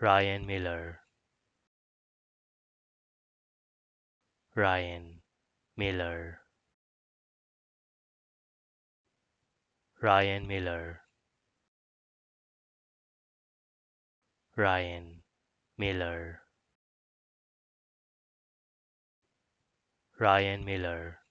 Ryan Miller Ryan Miller Ryan Miller Ryan Miller Ryan Miller